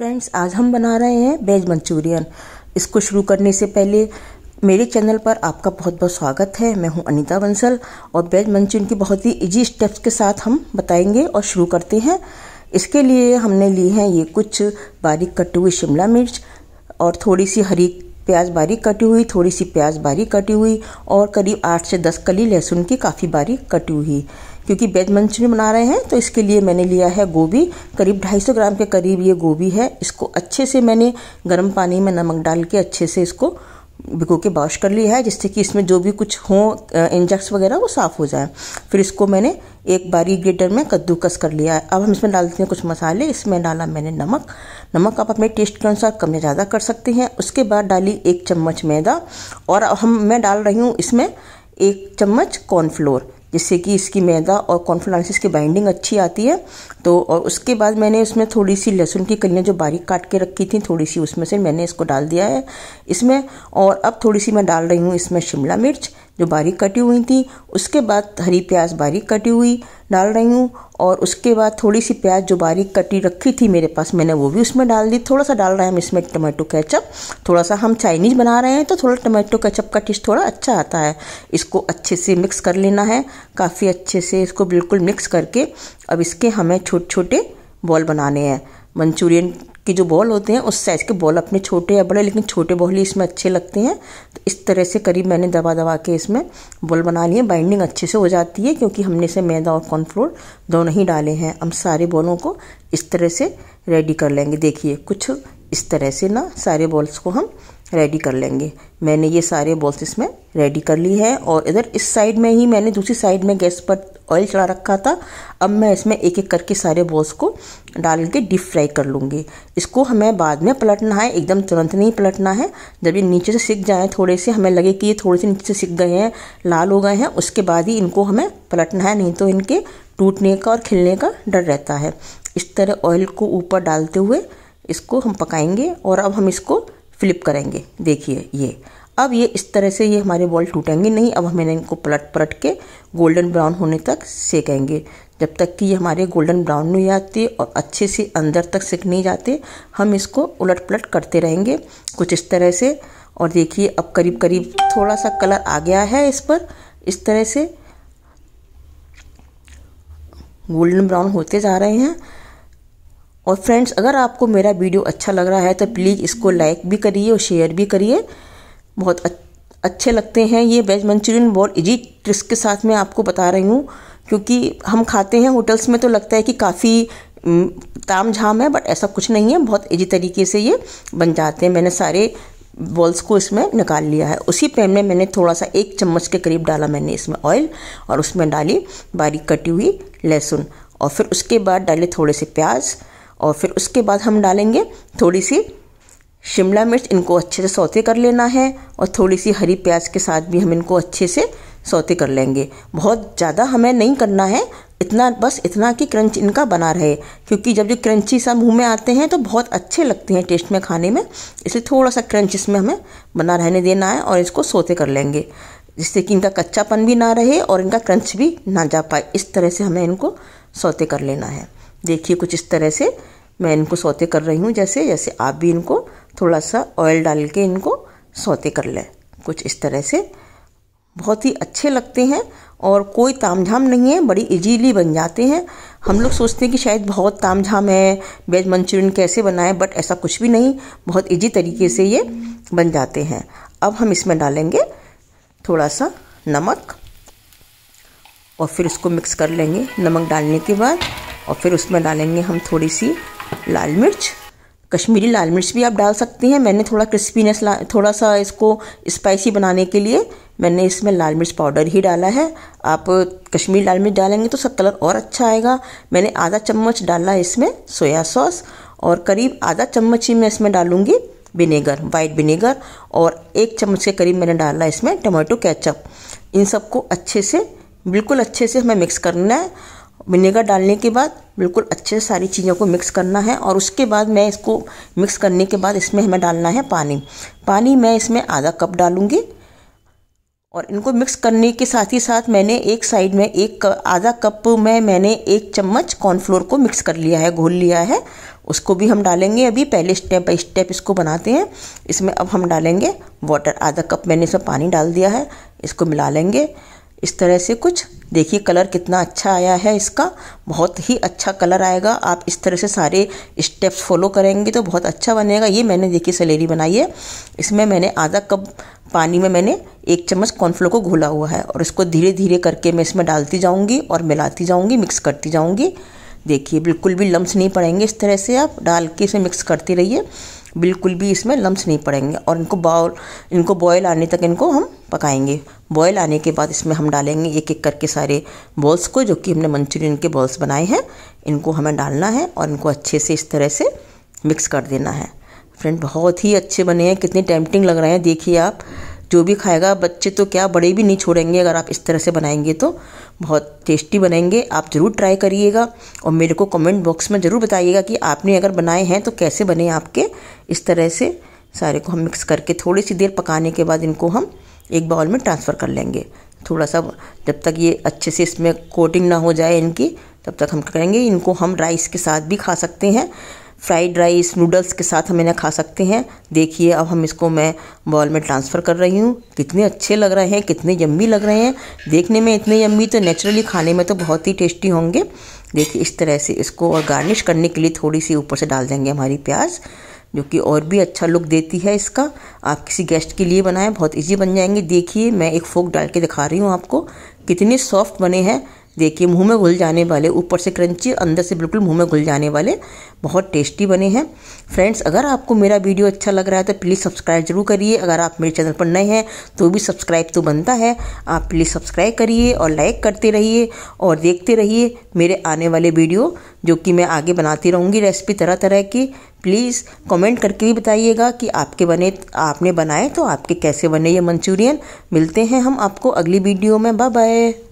friends आज हम बना रहे हैं वेज मंचूरियन इसको शुरू करने से पहले मेरे चैनल पर आपका बहुत बहुत स्वागत है मैं हूं अनीता बंसल और वेज मंचूरियन की बहुत ही इजी स्टेप्स के साथ हम बताएंगे और शुरू करते हैं इसके लिए हमने ली है ये कुछ बारीक कटी हुई शिमला मिर्च और थोड़ी सी हरी प्याज बारीक कटी हुई थोड़ी सी प्याज बारीक कटी हुई और करीब आठ से दस कली लहसुन की काफ़ी बारीक कटी हुई क्योंकि वेज मंचूरियन बना रहे हैं तो इसके लिए मैंने लिया है गोभी करीब 250 ग्राम के करीब ये गोभी है इसको अच्छे से मैंने गर्म पानी में नमक डाल के अच्छे से इसको भिगो के वॉश कर लिया है जिससे कि इसमें जो भी कुछ हो इंजेक्ट्स वगैरह वो साफ़ हो जाए फिर इसको मैंने एक बारी ग्रेटर में कद्दूकस कर लिया है अब हम इसमें डालते हैं कुछ मसाले इसमें डाला मैंने नमक नमक आप अपने टेस्ट के अनुसार कम या ज़्यादा कर सकते हैं उसके बाद डाली एक चम्मच मैदा और हम मैं डाल रही हूँ इसमें एक चम्मच कॉर्नफ्लोर जिससे कि इसकी मैदा और कॉन्फ्लांसिस की बाइंडिंग अच्छी आती है तो और उसके बाद मैंने उसमें थोड़ी सी लहसुन की कलियाँ जो बारीक काट के रखी थी थोड़ी सी उसमें से मैंने इसको डाल दिया है इसमें और अब थोड़ी सी मैं डाल रही हूँ इसमें शिमला मिर्च जो बारीक कटी हुई थी उसके बाद हरी प्याज बारीक कटी हुई डाल रही हूँ और उसके बाद थोड़ी सी प्याज जो बारीक कटी रखी थी मेरे पास मैंने वो भी उसमें डाल दी थोड़ा सा डाल रहे हैं हम इसमें टमाटो केचप थोड़ा सा हम चाइनीज़ बना रहे हैं तो थोड़ा टमाटो केचप का टेस्ट थोड़ा अच्छा आता है इसको अच्छे से मिक्स कर लेना है काफ़ी अच्छे से इसको बिल्कुल मिक्स करके अब इसके हमें छोटे छोटे बॉल बनाने हैं मंचूरियन के जो बॉल होते हैं उस साइज़ के बॉल अपने छोटे या बड़े लेकिन छोटे बॉल ही इसमें अच्छे लगते हैं तो इस तरह से करीब मैंने दबा दबा के इसमें बॉल बना लिए बाइंडिंग अच्छे से हो जाती है क्योंकि हमने इसे मैदा और कॉर्नफ्लोर दोनों ही डाले हैं हम सारे बॉलों को इस तरह से रेडी कर लेंगे देखिए कुछ इस तरह से ना सारे बॉल्स को हम रेडी कर लेंगे मैंने ये सारे बॉल्स इसमें रेडी कर ली है और इधर इस साइड में ही मैंने दूसरी साइड में गैस पर ऑयल चढ़ा रखा था अब मैं इसमें एक एक करके सारे बॉल्स को डाल के डीप फ्राई कर लूँगी इसको हमें बाद में पलटना है एकदम तुरंत नहीं पलटना है जब ये नीचे से सीख जाए थोड़े से हमें लगे कि ये थोड़े से नीचे से सीख गए हैं लाल हो गए हैं उसके बाद ही इनको हमें पलटना है नहीं तो इनके टूटने का और खिलने का डर रहता है इस तरह ऑयल को ऊपर डालते हुए इसको हम पकाएंगे और अब हम इसको फ्लिप करेंगे देखिए ये अब ये इस तरह से ये हमारे बॉल टूटेंगे नहीं अब हमें इनको पलट पलट के गोल्डन ब्राउन होने तक सेकेंगे जब तक कि ये हमारे गोल्डन ब्राउन नहीं आते और अच्छे से अंदर तक सेक नहीं जाते हम इसको उलट पलट करते रहेंगे कुछ इस तरह से और देखिए अब करीब करीब थोड़ा सा कलर आ गया है इस पर इस तरह से गोल्डन ब्राउन होते जा रहे हैं और फ्रेंड्स अगर आपको मेरा वीडियो अच्छा लग रहा है तो प्लीज़ इसको लाइक भी करिए और शेयर भी करिए बहुत अच्छे लगते हैं ये वेज मंचूरियन बहुत इजी ट्रिक्स के साथ मैं आपको बता रही हूँ क्योंकि हम खाते हैं होटल्स में तो लगता है कि काफ़ी ताम झाम है बट ऐसा कुछ नहीं है बहुत इजी तरीके से ये बन जाते हैं मैंने सारे बॉल्स को इसमें निकाल लिया है उसी पैन में मैंने थोड़ा सा एक चम्मच के करीब डाला मैंने इसमें ऑयल और उसमें डाली बारीक कटी हुई लहसुन और फिर उसके बाद डाले थोड़े से प्याज और फिर उसके बाद हम डालेंगे थोड़ी सी शिमला मिर्च इनको अच्छे से सौते कर लेना है और थोड़ी सी हरी प्याज के साथ भी हम इनको अच्छे से सौते कर लेंगे बहुत ज़्यादा हमें नहीं करना है इतना बस इतना कि क्रंच इनका बना रहे क्योंकि जब जो क्रंची सा मुँह में आते हैं तो बहुत अच्छे लगते हैं टेस्ट में खाने में इसलिए थोड़ा सा क्रंच इसमें हमें बना रहने देना है और इसको सोते कर लेंगे जिससे कि इनका कच्चापन भी ना रहे और इनका क्रंच भी ना जा पाए इस तरह से हमें इनको सोते कर लेना है देखिए कुछ इस तरह से मैं इनको सौते कर रही हूँ जैसे जैसे आप भी इनको थोड़ा सा ऑयल डाल के इनको सौते कर लें कुछ इस तरह से बहुत ही अच्छे लगते हैं और कोई ताम झाम नहीं है बड़ी इजीली बन जाते हैं हम लोग सोचते हैं कि शायद बहुत ताम झाम है वेज मंचूरियन कैसे बनाएं बट ऐसा कुछ भी नहीं बहुत इजी तरीके से ये बन जाते हैं अब हम इसमें डालेंगे थोड़ा सा नमक और फिर इसको मिक्स कर लेंगे नमक डालने के बाद और फिर उसमें डालेंगे हम थोड़ी सी लाल मिर्च कश्मीरी लाल मिर्च भी आप डाल सकते हैं मैंने थोड़ा क्रिस्पीनेस थोड़ा सा इसको स्पाइसी बनाने के लिए मैंने इसमें लाल मिर्च पाउडर ही डाला है आप कश्मीरी लाल मिर्च डालेंगे तो सब कलर और अच्छा आएगा मैंने आधा चम्मच डाला इसमें सोया सॉस और करीब आधा चम्मच ही मैं इसमें डालूँगी विनेगर वाइट विनेगर और एक चम्मच के करीब मैंने डाला इसमें टमाटो कैचअप इन सबको अच्छे से बिल्कुल अच्छे से हमें मिक्स करना है विनेगर डालने के बाद बिल्कुल अच्छे से सारी चीज़ों को मिक्स करना है और उसके बाद मैं इसको मिक्स करने के बाद इसमें हमें डालना है पानी पानी मैं इसमें आधा कप डालूँगी और इनको मिक्स करने के साथ ही साथ मैंने एक साइड में एक आधा कप में मैंने एक चम्मच कॉर्नफ्लोर को मिक्स कर लिया है घोल लिया है उसको भी हम डालेंगे अभी पहले स्टेप बाई स्टेप इसको बनाते हैं इसमें अब हम डालेंगे वाटर आधा कप मैंने इसमें पानी डाल दिया है इसको मिला लेंगे इस तरह से कुछ देखिए कलर कितना अच्छा आया है इसका बहुत ही अच्छा कलर आएगा आप इस तरह से सारे स्टेप्स फॉलो करेंगे तो बहुत अच्छा बनेगा ये मैंने देखिए सलेरी बनाई है इसमें मैंने आधा कप पानी में मैंने एक चम्मच कॉर्नफ्लोर को घोला हुआ है और इसको धीरे धीरे करके मैं इसमें डालती जाऊँगी और मिलाती जाऊँगी मिक्स करती जाऊँगी देखिए बिल्कुल भी लम्स नहीं पड़ेंगे इस तरह से आप डाल के इसे मिक्स करते रहिए बिल्कुल भी इसमें लम्स नहीं पड़ेंगे और इनको बाउल इनको बॉयल आने तक इनको हम पकाएंगे बॉयल आने के बाद इसमें हम डालेंगे एक एक करके सारे बॉल्स को जो कि हमने मंचूरियन के बॉल्स बनाए हैं इनको हमें डालना है और इनको अच्छे से इस तरह से मिक्स कर देना है फ्रेंड बहुत ही अच्छे बने हैं कितने टेम्पटिंग लग रहे हैं देखिए आप जो भी खाएगा बच्चे तो क्या बड़े भी नहीं छोड़ेंगे अगर आप इस तरह से बनाएंगे तो बहुत टेस्टी बनेंगे आप ज़रूर ट्राई करिएगा और मेरे को कमेंट बॉक्स में ज़रूर बताइएगा कि आपने अगर बनाए हैं तो कैसे बने आपके इस तरह से सारे को हम मिक्स करके थोड़ी सी देर पकाने के बाद इनको हम एक बाउल में ट्रांसफ़र कर लेंगे थोड़ा सा जब तक ये अच्छे से इसमें कोटिंग ना हो जाए इनकी तब तक हम करेंगे इनको हम राइस के साथ भी खा सकते हैं फ्राइड राइस नूडल्स के साथ हम इन्हें खा सकते हैं देखिए अब हम इसको मैं बॉल में ट्रांसफ़र कर रही हूँ कितने अच्छे लग रहे हैं कितने यम्मी लग रहे हैं देखने में इतने यम्मी तो नेचुरली खाने में तो बहुत ही टेस्टी होंगे देखिए इस तरह से इसको और गार्निश करने के लिए थोड़ी सी ऊपर से डाल देंगे हमारी प्याज जो कि और भी अच्छा लुक देती है इसका आप किसी गेस्ट के लिए बनाएं बहुत इजी बन जाएंगे देखिए मैं एक फोक डाल के दिखा रही हूँ आपको कितने सॉफ्ट बने हैं देखिए मुंह में घुल जाने वाले ऊपर से क्रंची अंदर से बिल्कुल मुंह में घुल जाने वाले बहुत टेस्टी बने हैं फ्रेंड्स अगर आपको मेरा वीडियो अच्छा लग रहा है तो प्लीज़ सब्सक्राइब जरूर करिए अगर आप मेरे चैनल पर नए हैं तो भी सब्सक्राइब तो बनता है आप प्लीज़ सब्सक्राइब करिए और लाइक करते रहिए और देखते रहिए मेरे आने वाले वीडियो जो कि मैं आगे बनाती रहूँगी रेसिपी तरह तरह की प्लीज़ कमेंट करके भी बताइएगा कि आपके बने आपने बनाए तो आपके कैसे बने ये मंचूरियन मिलते हैं हम आपको अगली वीडियो में बाय बाय